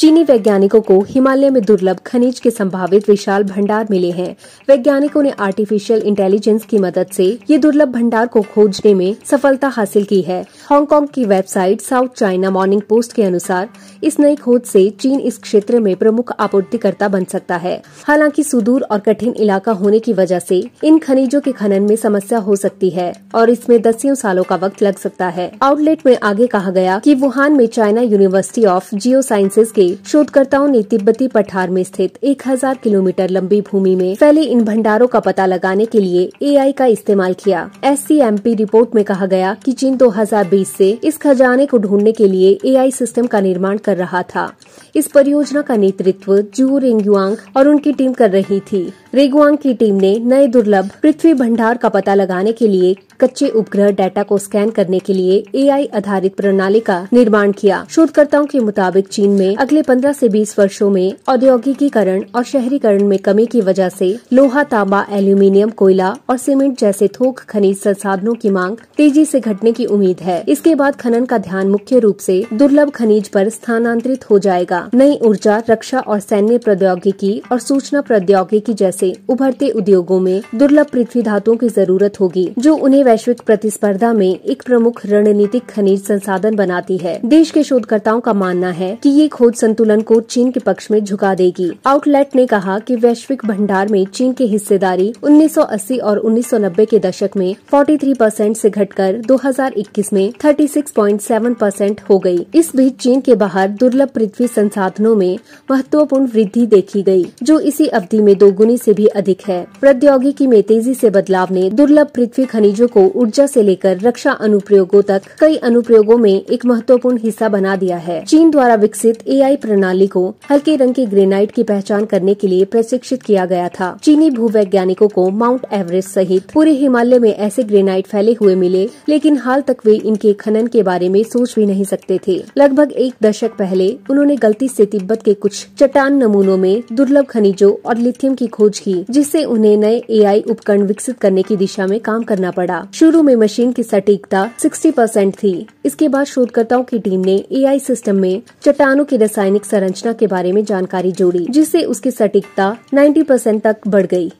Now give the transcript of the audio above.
चीनी वैज्ञानिकों को हिमालय में दुर्लभ खनिज के संभावित विशाल भंडार मिले हैं वैज्ञानिकों ने आर्टिफिशियल इंटेलिजेंस की मदद से ये दुर्लभ भंडार को खोजने में सफलता हासिल की है हांगकांग की website South China Morning Post के अनुसार इस नई खोज से चीन इस क्षेत्र में प्रमुख आपूर्तिकर्ता बन सकता है हालांकि सुदूर और कठिन इलाका होने की वजह से इन खनिजों के खनन में समस्या हो सकती है और इसमें दसियों सालों का वक्त लग सकता है आउटलेट में आगे कहा गया कि वुहान में China university of geosciences के शोधकर्ताओं ने तिब्बती पठार में स्थित 1000 किलोमीटर लंबी भूमि में फैले इन भंडारों का पता लगाने के लिए एआई का इस्तेमाल किया एस रिपोर्ट में कहा गया कि चीन 2020 से इस खजाने को ढूंढने के लिए एआई सिस्टम का निर्माण कर रहा था इस परियोजना का नेतृत्व जू रिंग और उनकी टीम कर रही थी रेगुआंग की टीम ने नए दुर्लभ पृथ्वी भंडार का पता लगाने के लिए कच्चे उपग्रह डाटा को स्कैन करने के लिए एआई आधारित प्रणाली का निर्माण किया शोधकर्ताओं के मुताबिक चीन में अगले 15 से 20 वर्षों में औद्योगिकीकरण और शहरीकरण में कमी की वजह से लोहा तांबा एल्यूमिनियम कोयला और सीमेंट जैसे थोक खनिज संसाधनों की मांग तेजी से घटने की उम्मीद है इसके बाद खनन का ध्यान मुख्य रूप से दुर्लभ खनिज पर स्थानांतरित हो जाएगा नई ऊर्जा रक्षा और सैन्य प्रौद्योगिकी और सूचना प्रौद्योगिकी जैसे से उभरते उद्योगों में दुर्लभ पृथ्वी धातुओं की जरूरत होगी जो उन्हें वैश्विक प्रतिस्पर्धा में एक प्रमुख रणनीतिक खनिज संसाधन बनाती है देश के शोधकर्ताओं का मानना है कि ये खोज संतुलन को चीन के पक्ष में झुका देगी आउटलेट ने कहा कि वैश्विक भंडार में चीन की हिस्सेदारी 1980 और 1990 के दशक में 43 परसेंट ऐसी घटकर 2021 में 36.7 परसेंट हो गई। इस बीच चीन के बाहर दुर्लभ पृथ्वी संसाधनों में महत्वपूर्ण वृद्धि देखी गई, जो इसी अवधि में दोगुनी से से भी अधिक है प्रौद्योगिकी में तेजी से बदलाव ने दुर्लभ पृथ्वी खनिजों को ऊर्जा से लेकर रक्षा अनुप्रयोगों तक कई अनुप्रयोगों में एक महत्वपूर्ण हिस्सा बना दिया है चीन द्वारा विकसित ए प्रणाली को हल्के रंग के ग्रेनाइट की पहचान करने के लिए प्रशिक्षित किया गया था चीनी भूवैज्ञानिकों को माउंट एवरेस्ट सहित पूरे हिमालय में ऐसे ग्रेनाइट फैले हुए मिले लेकिन हाल तक वे इनके खनन के बारे में सोच भी नहीं सकते थे लगभग एक दशक पहले उन्होंने गलती से तिब्बत के कुछ चट्टान नमूनों में दुर्लभ खनिजों और लिथियम की खोज की जिससे उन्हें नए एआई उपकरण विकसित करने की दिशा में काम करना पड़ा शुरू में मशीन की सटीकता 60 परसेंट थी इसके बाद शोधकर्ताओं की टीम ने एआई सिस्टम में चट्टानों की रासायनिक संरचना के बारे में जानकारी जोड़ी जिससे उसकी सटीकता 90 परसेंट तक बढ़ गई